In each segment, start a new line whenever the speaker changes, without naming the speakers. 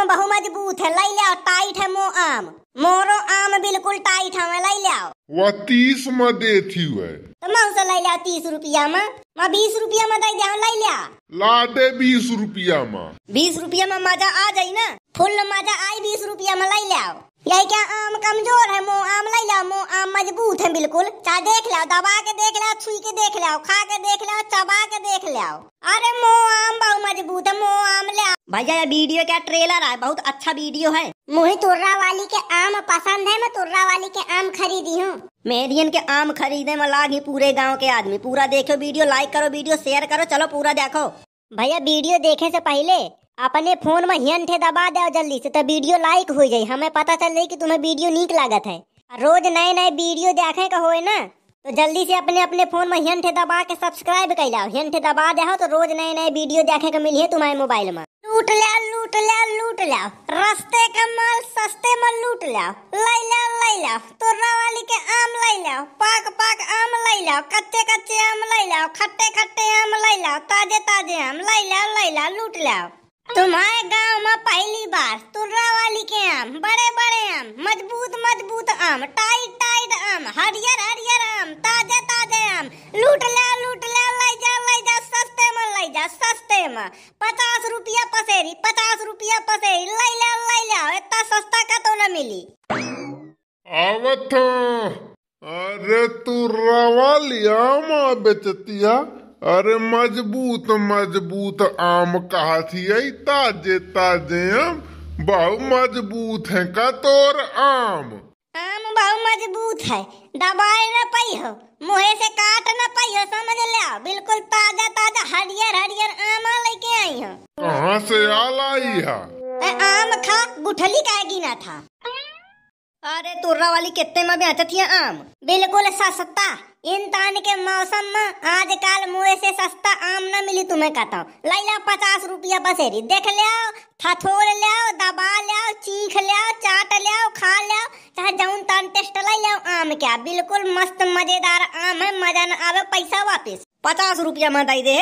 आम बहु मजबूत है लई लिया टाइट है मो आम मोरो आम बिल्कुल टाइट है लई लिया
वह तीस में थी वे
तो मैं उसे लई लिया तीस रुपया में मैं बीस रुपया में दे दिया लई लिया
ला दे बीस रुपया में
बीस रुपया में मजा आ जाई ना फुल मजा आई बीस रुपया में लई लिया यही क्या आम कमजोर है मो आम लाई लो मो आम मजबूत है बिल्कुल चाहे देख लो दबा के देख लो छुई के देख लो खा के देख लो चबा के देख लो अरे मो आम बहुत मजबूत है मो आम ले भैया वीडियो क्या ट्रेलर है बहुत अच्छा वीडियो है मुहे तुर्रा वाली के आम पसंद है मैं तुर्रा वाली के आम खरीदी हूँ मेरियन के आम खरीदे में लाग ही पूरे गांव के आदमी पूरा देखो वीडियो लाइक करो वीडियो शेयर करो चलो पूरा देखो भैया वीडियो देखे से पहले अपने फोन में हियन थे दबा दो जल्दी से तो वीडियो लाइक हो जाए हमें पता चल जाए कि तुम्हें वीडियो नीक लागत है रोज नए नए वीडियो देखे का हो ना तो जल्दी से अपने अपने फोन में हियन थे दबा के सब्सक्राइब कर लाओ हियन थे दबा दे तो रोज नए नए वीडियो देखे का मिली है तुम्हारे मोबाइल में लूट लिया लूट लिया लूट लिया रस्ते का माल सस्ते में लूट लिया लाई लिया लाई लिया तोरा वाली के आम लाई लिया पाक पाक आम लाई लिया कच्चे कच्चे आम लाई लिया खट्टे खट्टे आम लाई लिया ताजे ताजे आम लाई लिया लाई लिया लूट लिया तुम्हारे गांव में पहली बार तुर्रा वाली के आम बड़े बड़े आम मजबूत मजबूत आम टाइट टाइट आम हरियर हरियर आम ताजा ताजा आम लूट ले लूट ले ले जा ले जा सस्ते में ले जा सस्ते में पचास रुपया पसेरी पचास रुपया पसेरी ले ले ले ले इतना सस्ता का तो न मिली
आवत अरे तुर्रा वाली आम माँ बेचतिया अरे मजबूत मजबूत आम कहा थी ताजे ताजे आम बहु मजबूत है का तोर आम आम बहु
मजबूत है दबाए न पाई हो मुहे से काट न पाई हो समझ ले बिल्कुल ताजा ताजा हरियर हरियर आम लेके आई हो
कहाँ से आल आई है
आम खा गुठली का ना था अरे तुर्रा वाली कितने में बेचती है आम बिल्कुल सस्ता इन तान के मौसम में आजकल मुए से सस्ता आम न मिली तुम्हें कहता हूँ लाई लो पचास रुपया बसेरी देख लियाओ थथोड़ लियाओ दबा लियाओ चीख लियाओ चाट लियाओ खा लियाओ चाहे जौन तान टेस्ट लाई लियाओ आम क्या बिल्कुल मस्त मजेदार आम है मजा न आवे पैसा वापिस पचास रुपया मत आई दे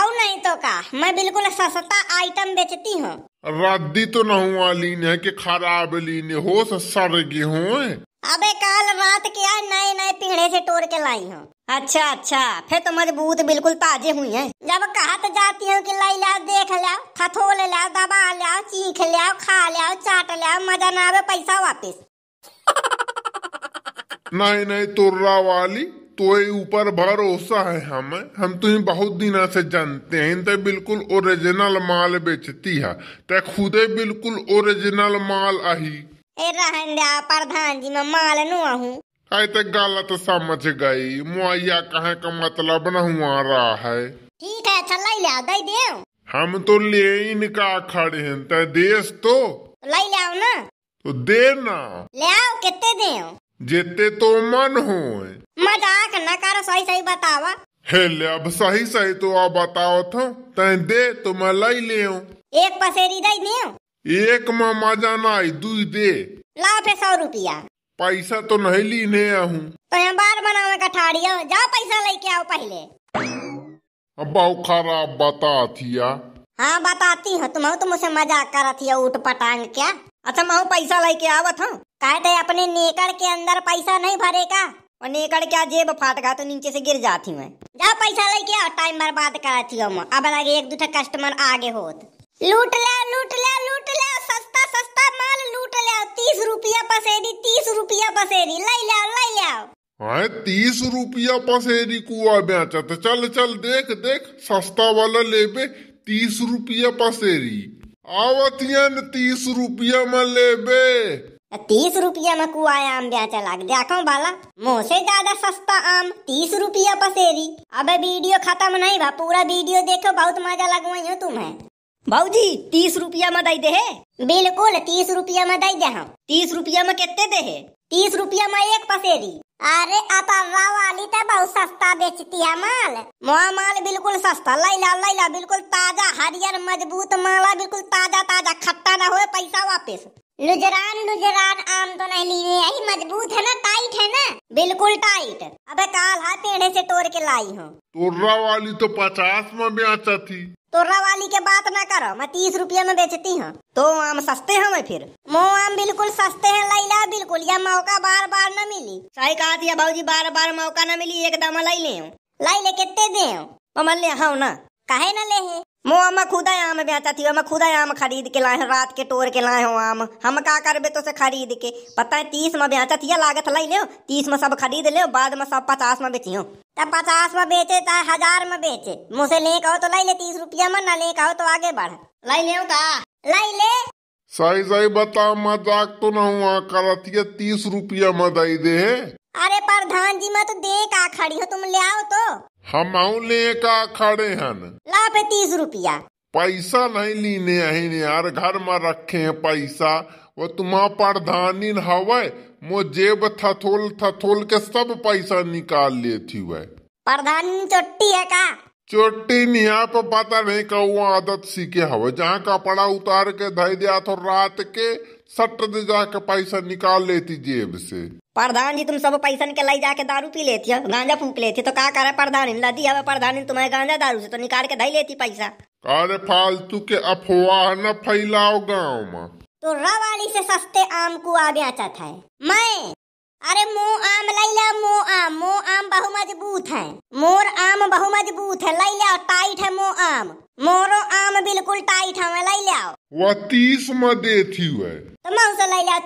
आओ नहीं तो का मैं बिल्कुल सस्ता आइटम बेचती हूँ
रद्दी तो नहीं हुआ लीन है कि खराब लीन हो सर गेहूँ
अबे कल रात क्या नए नए पीढ़े से तोड़ के लाई हूँ अच्छा अच्छा फिर तो मजबूत बिल्कुल ताजे हुई हैं जब कहा तो जाती हूँ कि लाई लिया देख लाओ फथोल लिया दबा लिया चीख लिया खा लिया चाट लिया मजा ना आवे पैसा वापस
नहीं नहीं तुर्रा वाली तो ऊपर भरोसा है हमें हम तुम्हें तो बहुत दिन से जानते हैं इनते बिल्कुल ओरिजिनल माल बेचती है तो खुदे बिल्कुल ओरिजिनल माल आही
रहन दे प्रधान जी मैं माल नु
आहू तो गलत समझ गई मुआया कहे का मतलब न हुआ रहा है ठीक
है अच्छा ले ले दे दे
हम तो ले इनका खड़े हैं ते देश तो ले ले आओ ना तो दे ना
ले आओ कितने दे
जितने तो मन हो
मजाक न कर सही सही बतावा
हे ले अब सही सही तो आप बताओ तो तय दे तो मैं ले ले
एक पसेरी दे दे
एक माँ मा जाना आई दुई दे लाओ पे सौ रुपया पैसा तो नहीं ली ने आहू
तो यहाँ बार बनावे का कठाड़िया जाओ पैसा लेके आओ पहले
अब्बा खराब बता थिया
हाँ बताती हूँ तुम तो, तो मुझसे मजाक कर रही ऊट पटांग क्या अच्छा मऊ पैसा लेके आवत हूँ कहे थे तो अपने नेकड़ के अंदर पैसा नहीं भरे का और नेकड़ क्या जेब फाट गया तो नीचे से गिर जाती हूँ जाओ पैसा लेके आओ टाइम बर्बाद कर करती हूँ अब लगे एक दूसरा कस्टमर आगे होत लूट ले लूट ले लूट तीस रुपया पसेरी तीस रुपया पसेरी
लाई लाओ लाई लाओ आए तीस रुपया पसेरी कुआ बेचा तो चल चल देख देख सस्ता वाला ले बे तीस रुपया पसेरी आवतियन तीस रुपया में ले बे तीस रुपया में कुआ आम बेचा लाग
देखो बाला मोसे ज्यादा सस्ता आम तीस रुपया पसेरी अबे वीडियो खत्म नहीं बा पूरा वीडियो देखो बहुत मजा लगवाई तुम्हें भाजी तीस रुपया में दई दे है बिल्कुल तीस रुपया में दई दे हम तीस रुपया में कितने दे है तीस रुपया में एक पसेरी अरे अतर्रा वाली तो बहुत सस्ता बेचती है माल माँ माल बिल्कुल सस्ता लैला लैला बिल्कुल ताजा हरियर मजबूत माला बिल्कुल ताजा ताजा खट्टा ना हो पैसा वापस लुजरान लुजरान आम तो नहीं ली यही मजबूत है ना टाइट है ना बिल्कुल टाइट अबे काल हाथ पेड़े से तोड़ के लाई हूँ
तोर्रा वाली तो पचास में बेचा थी
तोरा वाली के बात ना करो मैं तीस रुपये में बेचती हूँ तो आम सस्ते मैं फिर मो आम बिल्कुल सस्ते हैं लैला बिल्कुल यह मौका बार बार न मिली सही कहा थी भाजी बार बार मौका न मिली एकदम लाई ले लाई ले कितने दे मल्ले हाँ ना काहे न ले है मो हम खुद आम बेचा थी हम खुद आम खरीद के लाए हैं रात के तोड़ के लाए हो आम हम का करबे तो से खरीद के पता है तीस में बेचा थी लागत लाई ले तीस में सब खरीद ले बाद में सब पचास में बेचियो तो पचास में बेचे तो हजार में बेचे मुझसे ले कहो तो लाई ले तीस रुपया में न ले कहो तो आगे बढ़ लाई ले का लाई ले
सही सही बता मजाक तो ना हुआ करती है तीस रुपया में दई दे
अरे प्रधान जी मैं तो दे का खड़ी हूँ तुम ले आओ तो
हम आऊ ले का खड़े हन ला पे तीस रुपया पैसा नहीं लीने अहिन यार घर में रखे हैं पैसा वो तुम्हारा प्रधानी हवा मो जेब थथोल थथोल के सब पैसा निकाल लेती हुए
प्रधानिन चोटी है का
चोटी नहीं पर पता नहीं कहू आदत सीखे हवे जहाँ कपड़ा उतार के धर दिया तो रात के सट दे जाके पैसा निकाल लेती जेब से प्रधान
जी तुम सब पैसन के लाई जाके दारू पी लेती हो गांजा फूक लेती तो का करे प्रधान इन लदी हवे प्रधान तुम्हें गांजा दारू से तो निकाल के दई लेती पैसा
अरे फालतू के अफवाह न फैलाओ गाँव में
तो रवाली से सस्ते आम को आ बेचत है मैं अरे मो आम लैला मो आम मो आम बहु मजबूत है मोर आम बहु मजबूत है लैला टाइट है मो आम मोरो आम बिल्कुल टाइट है मैं लैला
वो तीस में देती है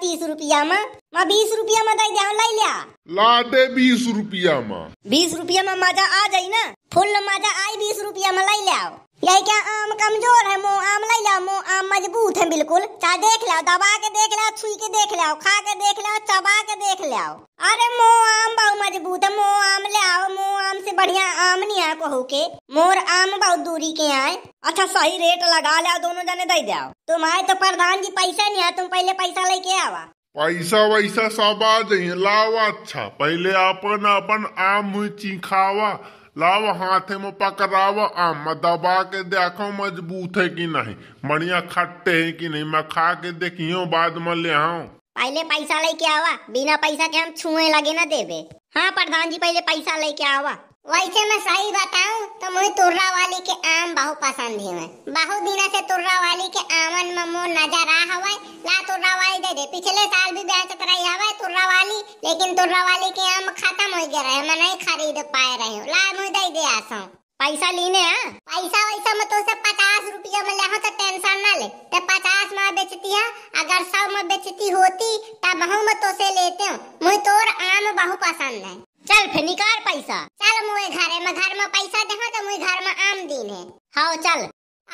तीस रुपया में मैं बीस रुपया में दई दे लाई लिया लाडे बीस
रुपया में
बीस रुपया में मजा आ जाई ना फुल मजा आई बीस रुपया में लाई लिया यही क्या आम कमजोर है मो आम ले लो मो आम मजबूत है बिल्कुल चाहे देख लो दबा के देख लो छुई के देख लो खा के देख लो चबा के देख लो अरे मो आम बहुत मजबूत है मो आम ले आओ मो आम से बढ़िया आम नहीं है कहू के मोर आम बहुत दूरी के आए अच्छा सही रेट लगा लिया दोनों जने दे दो तुम्हारे तो प्रधान जी पैसा नहीं है तुम पहले पैसा लेके आवा
पैसा वैसा सब आ जाइए लाओ अच्छा पहले अपन अपन आम चिखावा लाव हाथे में पकड़ाव आम मैं दबा के देखो मजबूत है कि नहीं मणिया खट्टे है कि नहीं मैं खा के देखियो बाद में ले आओ
पहले पैसा लेके आवा बिना पैसा के हम छुए लगे ना देवे हाँ प्रधान जी पहले पैसा लेके आवा वैसे मैं सही बताऊं तो मुझे तुर्रा वाली के आम बहुत पसंद है बहुत दिन से तुर्रा वाली के आमन में मोर नजर आ हवा ला तुर्रा वाली दे दे पिछले साल भी ब्याह तो चकराई हवा तुर्रा वाली लेकिन तुर्रा वाली के आम खत्म हो गए रहे मैं नहीं खरीद पाए रही रहे ला मुझे दे दे आसा पैसा लेने आ हाँ? पैसा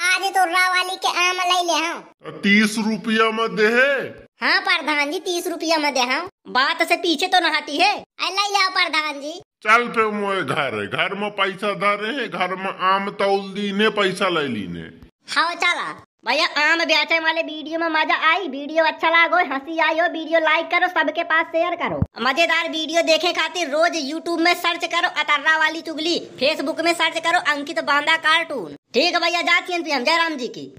आज तो रावाली के आम ले ले हाँ
तीस रुपया मत दे है
हाँ प्रधान जी तीस रुपया मत दे हाँ बात से पीछे तो नहाती है लाई ले प्रधान जी
चल पे मोए घर घर में पैसा धरे है घर में आम तौल ने पैसा ले ली ने
हाँ चला भैया आम बेचे वाले वीडियो में मजा आई वीडियो अच्छा लागो हंसी आई हो वीडियो लाइक करो सबके पास शेयर करो मजेदार वीडियो देखे खातिर रोज यूट्यूब में सर्च करो अतर्रा वाली चुगली फेसबुक में सर्च करो अंकित बांदा कार्टून ठीक है भैया जाती हैं हम जयराम जी की